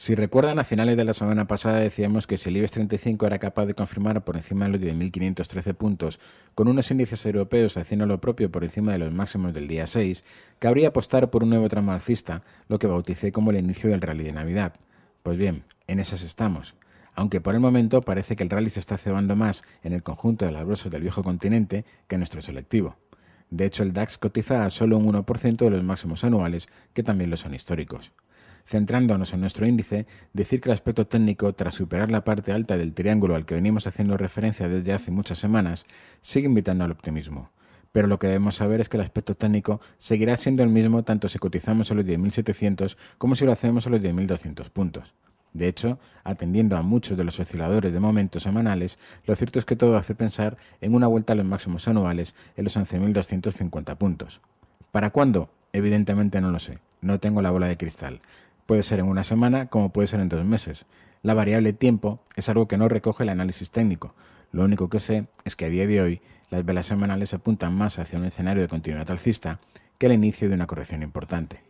Si recuerdan, a finales de la semana pasada decíamos que si el IBEX 35 era capaz de confirmar por encima de los 10.513 puntos, con unos índices europeos haciendo lo propio por encima de los máximos del día 6, cabría apostar por un nuevo tramo alcista, lo que bauticé como el inicio del rally de Navidad. Pues bien, en esas estamos. Aunque por el momento parece que el rally se está cebando más en el conjunto de las bolsas del viejo continente que en nuestro selectivo. De hecho, el DAX cotiza a solo un 1% de los máximos anuales, que también lo son históricos. Centrándonos en nuestro índice, decir que el aspecto técnico, tras superar la parte alta del triángulo al que venimos haciendo referencia desde hace muchas semanas, sigue invitando al optimismo pero lo que debemos saber es que el aspecto técnico seguirá siendo el mismo tanto si cotizamos a los 10.700 como si lo hacemos a los 10.200 puntos. De hecho, atendiendo a muchos de los osciladores de momentos semanales, lo cierto es que todo hace pensar en una vuelta a los máximos anuales en los 11.250 puntos. ¿Para cuándo? Evidentemente no lo sé, no tengo la bola de cristal. Puede ser en una semana como puede ser en dos meses. La variable tiempo es algo que no recoge el análisis técnico. Lo único que sé es que a día de hoy las velas semanales apuntan más hacia un escenario de continuidad alcista que el inicio de una corrección importante.